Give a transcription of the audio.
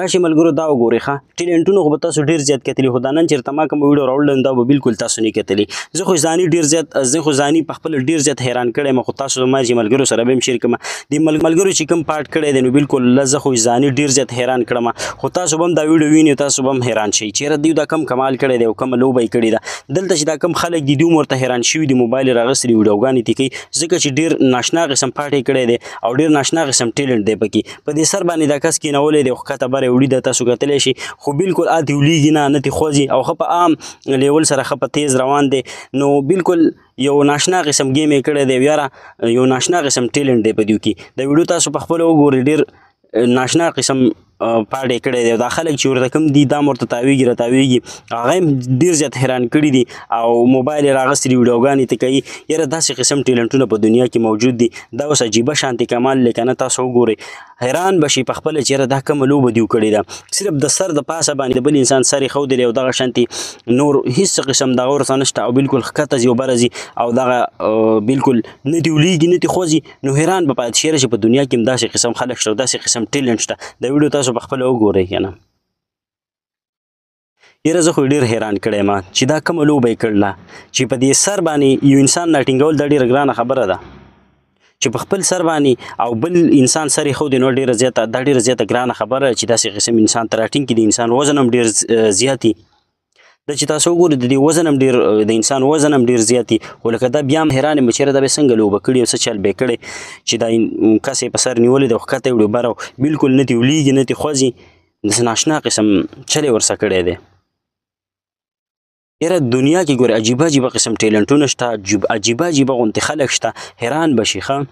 راشي ملګرو دا وګوري ښه ټیلنټونه خو به تاسو ډیر زیات کتلی خو دا نن چېرته ما کوم ویډیو راوړل دا به بالکل تاسو نه کتلی زه خو ځاني ډیر زیات زه خو ځاني په خپل ډیر زیات حیران کړم خو تاسو ما چې ملګرو سره به شیر کوم د ملګرو چې کوم پارت کړی دی نو بالکل زه خو ځاني ډیر زیات حیران کړم خو تاسو هم دا ویډیو وینئ تاسو هم حیران شئ چیرې دی دا کم کمال کړی دی او کم لوبي کړی دا دلته چې دا کم خلک دي دوی مرته حیران شوی دي موبایل راغسري ویډیوګانې تي کوي ځکه چې ډیر ناشنا قسم پارټي کړی دی او ډیر ناشنا قسم ټیلنټ دی پکې په دې سر باندې دا کس کې نولې دی خو کته لپاره وړي د تاسو کتلی شي خو بالکل اته ولیږي نه نه تخوځي او خپ عام لیول سره خپ تیز روان دي نو بالکل یو ناشنا قسم گیم کړی دی یاره یو ناشنا قسم ټیلنټ دی په دیو کې د ویډیو تاسو په خپل وګورئ ډیر ناشنا قسم پاډې کړی دی دا خلک چې ورته کوم دي دا مرته تاویږي را تاویږي هغه هم ډېر زیات حیران کړي دي او موبایل یې راغستې ویډیوګانې ته کوي یاره داسې قسم ټیلنټونه په دنیا کې موجود دي دا اوس عجیبه شانتې کمال دی که نه تاسو وګورئ حیران به شي په خپله چې یاره دا کومه لوبه دې وکړې ده صرف د سر د پاسه باندې د بل انسان سر یې ښودلی او دغه شانتې نور هیڅ قسم دغه ورته نشته او بالکل ښکته ځي او بره ځي او دغه بالکل نه دې ولېږي نه دې خوځي نو حیران به پاتې شي چې په دنیا کې هم داسې قسم خلک شته داسې قسم ټیلنټ شته د ویډیو تاسو تاسو په خپل وګورئ کنه یره زه خو ډیر حیران کړم چې دا کوم لوبې کړله چې په دې سر باندې یو انسان نټینګول د ډیر ګران خبره ده چې په خپل سر باندې او بل انسان سره خو د نو ډیر زیاته د ډیر زیاته ګران خبره چې داسې قسم انسان تر اټینګ کې د انسان وزن هم ډیر زیاتی چې تاسو وګورئ د دې وزن هم ډیر د انسان وزن هم ډیر زیات دی ولکه دا بیا هم حیران مې چیرې دا به څنګه لوبه کړي او څه چل به کړي چې دا کس په سر نیولې د وخته وړو بارو بالکل نه دی ولېږي نه دی خوځي د ناشنا قسم چلې ورسره کړي دی یره دنیا کې ګور عجیب عجیب قسم ټیلنټونه شته عجیب عجیب غونتی خلک شته حیران بشي خان